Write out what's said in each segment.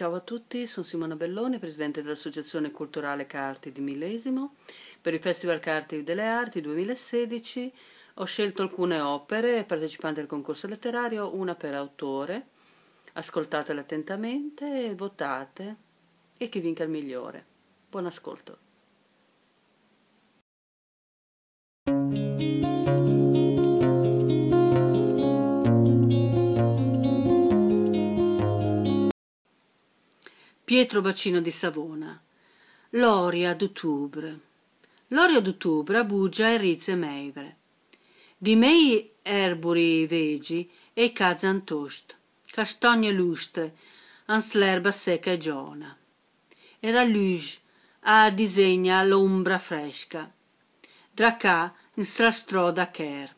Ciao a tutti, sono Simona Belloni, presidente dell'Associazione Culturale Carti di Millesimo. Per il Festival Carti delle Arti 2016 ho scelto alcune opere partecipanti al concorso letterario, una per autore. Ascoltatele attentamente, votate e chi vinca il migliore. Buon ascolto. Pietro Bacino di Savona. L'oria d'ottobre. L'oria d'ottobre a Bugia e Rizze Meivre. Di mei erburi vegi e kazan tost, castogne lustre, ans l'erba secca e giona. E la luge, a disegna l'ombra fresca. Dracà in strastroda cher.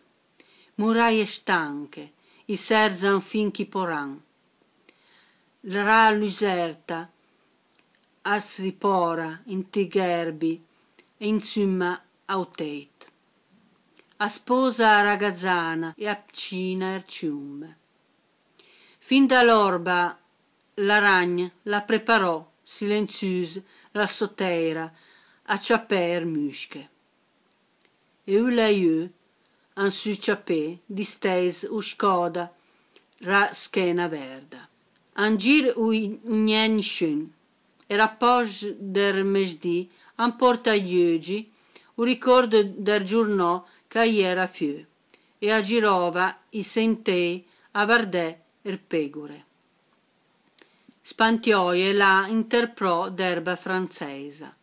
Muraie stanche, i serzan finchi poran. Ra luserta, a Sripora, in Tigherbi e insomma a Uteit. A sposa a Ragazzana e a Pcina Ercium. Fin dall'orba la ragna la preparò, silenziosa, la sotera, a ciaper musche. E ulaiu, an su ciapè, distese uscoda, ra schena verda. Angir u nien rapport der mejdi, emporta Iugi, un ricordo del giorno che iera fu, e a Girova i sentei a Vardè er pegore. Spantioie la interpro d'erba francese.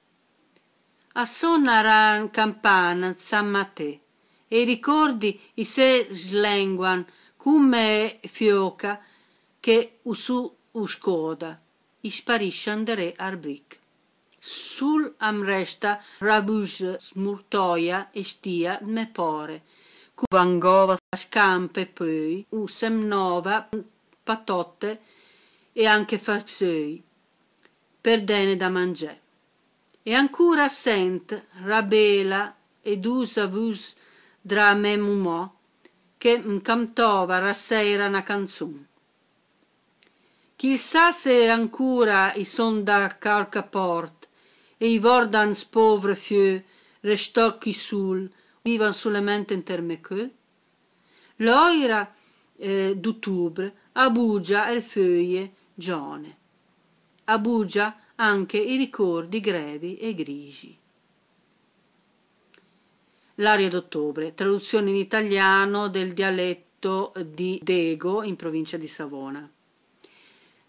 A sonnaran campana San Mate, e i ricordi i se slenguan come fioca che usù uscoda Isparishan Dere Arbrik. Sul Amresta rabus Smurtoia Estia Dmepore, Kuvangova Scampe poi, Pöi, Usemnova Patotte e anche Farsei, dene da mangiare. E ancora Sent, Rabela ed usa Usavus Dramemumò, che m'cantova rasseira una canzone. Chissà se ancora i son da port e i vordans povre fieux restò qui sul, vivan solamente in terme che. L'oira eh, d'ottobre abugia le foglie gione, abugia anche i ricordi grevi e grigi. L'aria d'ottobre, traduzione in italiano del dialetto di Dego in provincia di Savona.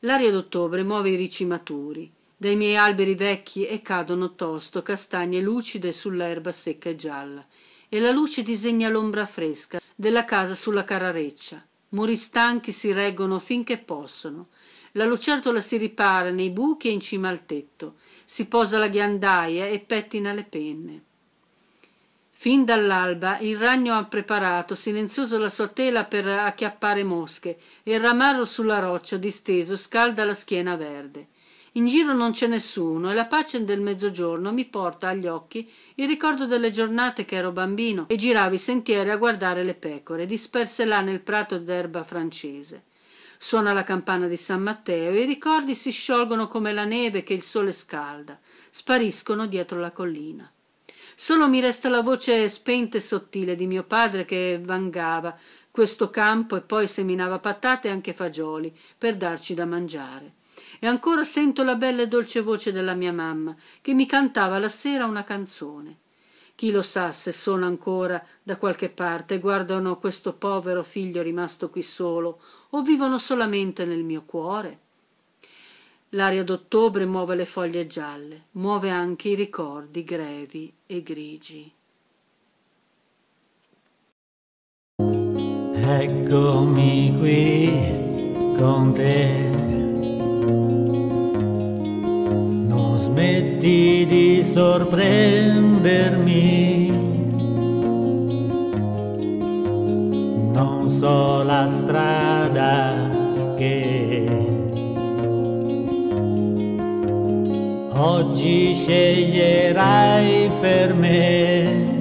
L'aria d'ottobre muove i ricci maturi. Dai miei alberi vecchi e cadono tosto castagne lucide sull'erba secca e gialla, e la luce disegna l'ombra fresca della casa sulla carareccia. Muri stanchi si reggono finché possono. La lucertola si ripara nei buchi e in cima al tetto, si posa la ghiandaia e pettina le penne. Fin dall'alba il ragno ha preparato silenzioso la sua tela per acchiappare mosche e il ramarro sulla roccia disteso scalda la schiena verde. In giro non c'è nessuno e la pace del mezzogiorno mi porta agli occhi il ricordo delle giornate che ero bambino e giravo i sentieri a guardare le pecore disperse là nel prato d'erba francese. Suona la campana di San Matteo e i ricordi si sciolgono come la neve che il sole scalda, spariscono dietro la collina. Solo mi resta la voce spenta e sottile di mio padre che vangava questo campo e poi seminava patate e anche fagioli per darci da mangiare. E ancora sento la bella e dolce voce della mia mamma che mi cantava la sera una canzone. Chi lo sa se sono ancora da qualche parte e guardano questo povero figlio rimasto qui solo o vivono solamente nel mio cuore? L'aria d'ottobre muove le foglie gialle, muove anche i ricordi grevi e grigi. Eccomi qui con te. Non smetti di sorprendermi. Non so la strada oggi sceglierai per me